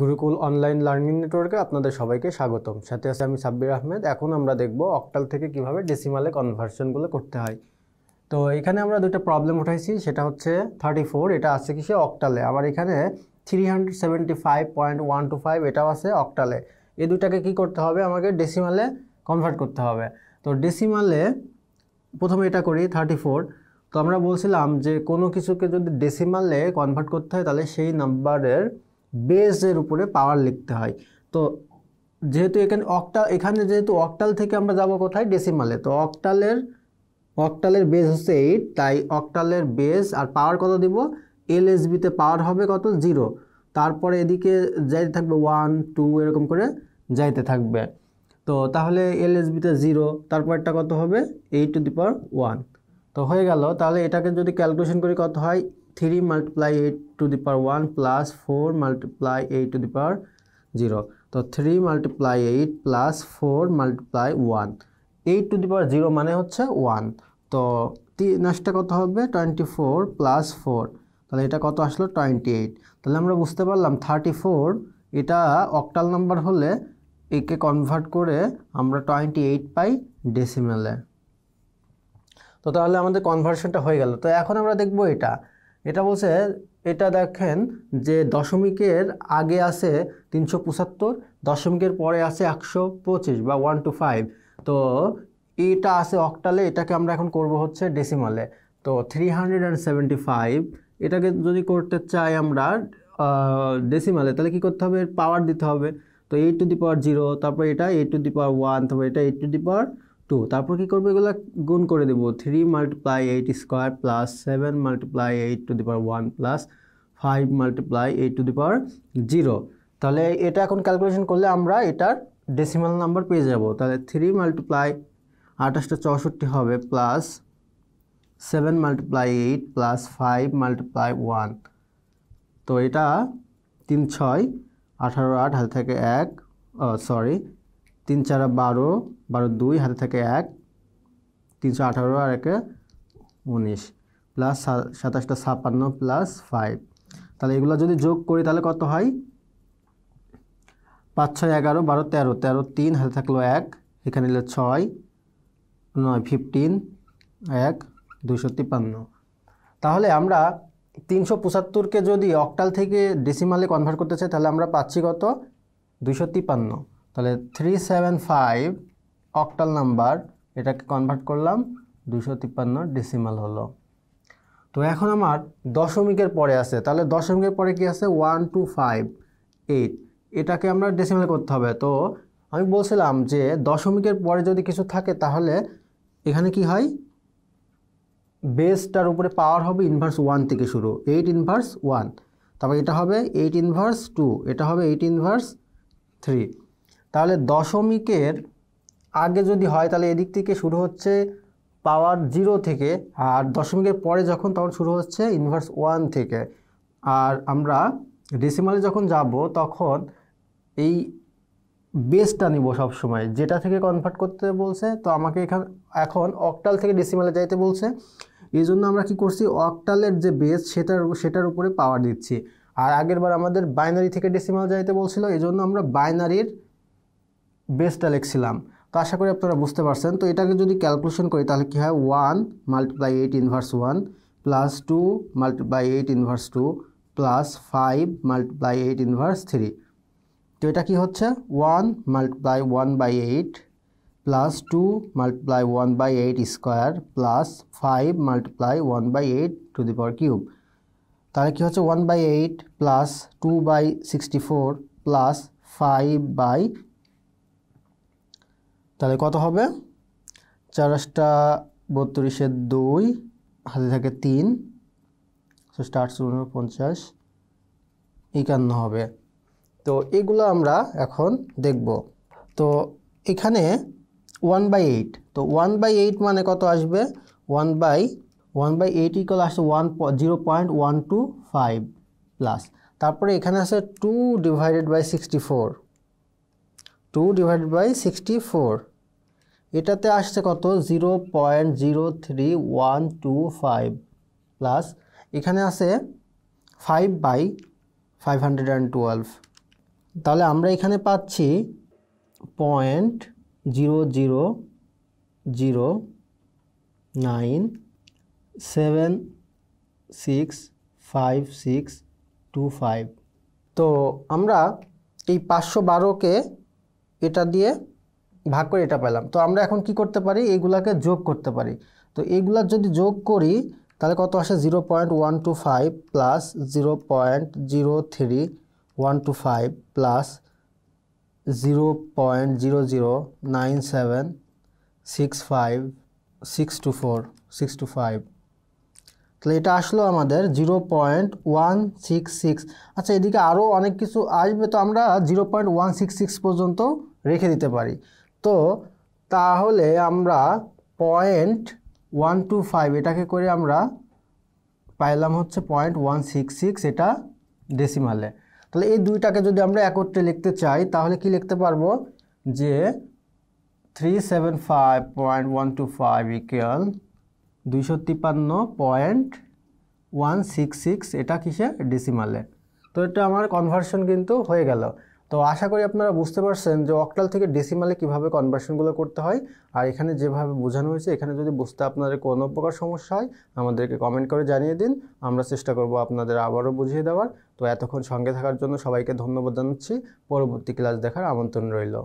Gurukul online learning নেটওয়ার্কে আপনাদের সবাইকে স্বাগতম সাথে আছে আমি সাব্বির আহমেদ এখন আমরা দেখব অকটাল থেকে কিভাবে ডেসিমালে কনভার্সনগুলো করতে হয় তো এখানে আমরা দুটো প্রবলেম উঠাইছি সেটা হচ্ছে থার্টি ফোর এটা আছে কিসে অক্টালে আবার এখানে three hundred seventy five point one two five এটাও আছে অক্টালে এই দুটাকে কি করতে হবে আমাকে ডেসিমালে কনভার্ট করতে হবে তো ডেসিমালে প্রথমে এটা করি থার্টি ফোর তো আমরা বলছিলাম যে কোনো কিছুকে যদি ডেসিমালে কনভার্ট করতে হয় তাহলে সেই নাম্বারের বেসের উপরে পাওয়ার লিখতে হয় তো যেহেতু এখানে অকটাল এখানে যেহেতু অকটাল থেকে আমরা যাব কোথায় ডেসিমালে তো অকটালের অকটালের বেস হচ্ছে এইট তাই অকটালের বেস আর পাওয়ার কত দিব এলএসবিতে পাওয়ার হবে কত জিরো তারপরে এদিকে যাইতে থাকবে ওয়ান টু এরকম করে যাইতে থাকবে তো তাহলে বিতে জিরো তারপর কত হবে eight to the power one তো হয়ে গেল তাহলে এটাকে যদি ক্যালকুলেশন করি কত হয় 3 multiply eight to the power one plus four multiply eight to the power zero তো three multiply eight plus four multiply one eight to the power zero মানে হচ্ছে ওয়ান তো নেক্সটটা কত হবে ফোর প্লাস ফোর তাহলে এটা কত আসলো এইট তাহলে আমরা বুঝতে পারলাম ফোর এটা অক্টাল নাম্বার হলে একে কনভার্ট করে আমরা এইট পাই ডেসিমেলে তো তাহলে আমাদের কনভার্সনটা হয়ে গেল তো এখন আমরা দেখবো এটা এটা বলছে এটা দেখেন যে দশমিকের আগে আছে তিনশো পঁচাত্তর দশমিকের পরে আছে একশো পঁচিশ বা ওয়ান টু ফাইভ তো এটা আছে অক্টালে এটাকে আমরা এখন করব হচ্ছে ডেসিমালে তো three hundred and seventy five এটাকে যদি করতে চাই আমরা ডেসিমালে তাহলে কি করতে হবে পাওয়ার দিতে হবে তো eight to the power zero তারপর এটা eight to the power one তারপর এটা eight to the power two তারপর কী করবো এগুলো গুণ করে দেবো three multiply eight square plus seven multiply eight to the power one plus five multiply eight to the power zero তাহলে এটা এখন ক্যালকুলেশন করলে আমরা এটার ডেসিমাল নাম্বার পেয়ে যাব তাহলে থ্রি মাল্টিপ্লাই আঠাশটা চৌষট্টি হবে plus seven multiply eight plus five multiply one তো এটা তিন ছয় আঠারো আট হাতে থেকে এক সরি তিন চার বারো বারো দুই হাতে থাকে এক তিনশো আঠারো আর একে উনিশ প্লাস সাতাশটা ছাপ্পান্ন প্লাস ফাইভ তাহলে এগুলো যদি যোগ করি তাহলে কত হয় পাঁচ ছয় এগারো বারো তেরো তেরো তিন হাতে থাকলো এক এখানে নিল ছয় নয় ফিফটিন এক দুশো তিপ্পান্ন তাহলে আমরা তিনশো পঁচাত্তরকে যদি অকটাল থেকে ডেসিমালে কনভার্ট করতে চাই তাহলে আমরা পাচ্ছি কত দুশো তিপ্পান্ন তাহলে three seven five octal number এটাকে কনভার্ট করলাম দুশো তিপ্পান্ন ডিসিমাল হলো তো এখন আমার দশমিকের পরে আছে তাহলে দশমিকের পরে কি আছে ওয়ান টু ফাইভ এইট এটাকে আমরা ডিসিমাল করতে হবে তো আমি বলছিলাম যে দশমিকের পরে যদি কিছু থাকে তাহলে এখানে কি হয় বেসটার উপরে পাওয়ার হবে ইনভার্স ওয়ান থেকে শুরু এইট ইনভার্স ওয়ান তারপর এটা হবে এইট ইনভার্স টু এটা হবে এইট ইনভার্স থ্রি তাহলে দশমিকের আগে যদি হয় তাহলে এদিক থেকে শুরু হচ্ছে পাওয়ার জিরো থেকে আর দশমিকের পরে যখন তখন শুরু হচ্ছে ইনভার্স ওয়ান থেকে আর আমরা ডেসিমালে যখন যাব তখন এই বেসটা নিব সময় যেটা থেকে কনভার্ট করতে বলছে তো আমাকে এখান এখন অকটাল থেকে ডেসিমালে যাইতে বলছে এই জন্য আমরা কি করছি অকটালের যে বেস সেটার সেটার উপরে পাওয়ার দিচ্ছি আর আগেরবার আমাদের বাইনারি থেকে ডেসিমাল যাইতে বলছিল এই জন্য আমরা বাইনারির বেসটা লিখছিলাম তো আশা করি আপনারা বুঝতে পারছেন তো এটাকে যদি ক্যালকুলেশন করি তাহলে কী হয় one multiply eight inverse one plus two multiply eight inverse two plus five multiply eight inverse three তো এটা কি হচ্ছে one multiply one by eight plus two multiply one by eight square plus five multiply one by eight to the power cube তাহলে কী হচ্ছে one by eight plus two by sixty four plus five by তাহলে কত হবে চারাশটা বত্রিশের দুই হাতে থাকে তিন আটশো একান্ন হবে তো এগুলো আমরা এখন দেখব তো এখানে ওয়ান বাই এইট তো ওয়ান বাই এইট মানে কত আসবে one by one by eight equal আসছে one zero point one two five plus তারপরে এখানে আছে two divided by sixty four two divided by sixty four এটাতে আসছে কত zero point zero three one two five plus এখানে আছে five by five hundred and twelve তাহলে আমরা এখানে পাচ্ছি point zero zero zero nine seven six five six two five তো আমরা এই পাঁচশো বারোকে এটা দিয়ে ভাগ করে এটা পেলাম তো আমরা এখন কি করতে পারি এইগুলাকে যোগ করতে পারি তো এইগুলা যদি যোগ করি তাহলে কত আসে zero point one two five plus zero point zero three one two five plus zero point zero zero nine seven six five six two four six two five তাহলে এটা আসলো আমাদের zero point one six six আচ্ছা এদিকে আরও অনেক কিছু আসবে তো আমরা zero point one six six পর্যন্ত রেখে দিতে পারি তো তাহলে আমরা পয়েন্ট ওয়ান টু ফাইভ এটাকে করে আমরা পাইলাম হচ্ছে পয়েন্ট ওয়ান সিক্স সিক্স এটা ডেসিমালে তাহলে এই দুইটাকে যদি আমরা একত্রে লিখতে চাই তাহলে কি লিখতে পারবো যে three seven five point one two five equal দুইশো তিপ্পান্ন পয়েন্ট ওয়ান সিক্স সিক্স এটা কিসে ডেসিমালে তো এটা আমার কনভার্সন কিন্তু হয়ে গেল তো আশা করি আপনারা বুঝতে পারছেন যে অক্টাল থেকে ডেসিমালে কিভাবে কনভার্সনগুলো করতে হয় আর এখানে যেভাবে বোঝানো হয়েছে এখানে যদি বুঝতে আপনাদের কোনো প্রকার সমস্যা হয় আমাদেরকে কমেন্ট করে জানিয়ে দিন আমরা চেষ্টা করব আপনাদের আবারও বুঝিয়ে দেওয়ার তো এতক্ষণ সঙ্গে থাকার জন্য সবাইকে ধন্যবাদ জানাচ্ছি পরবর্তী ক্লাস দেখার আমন্ত্রণ রইল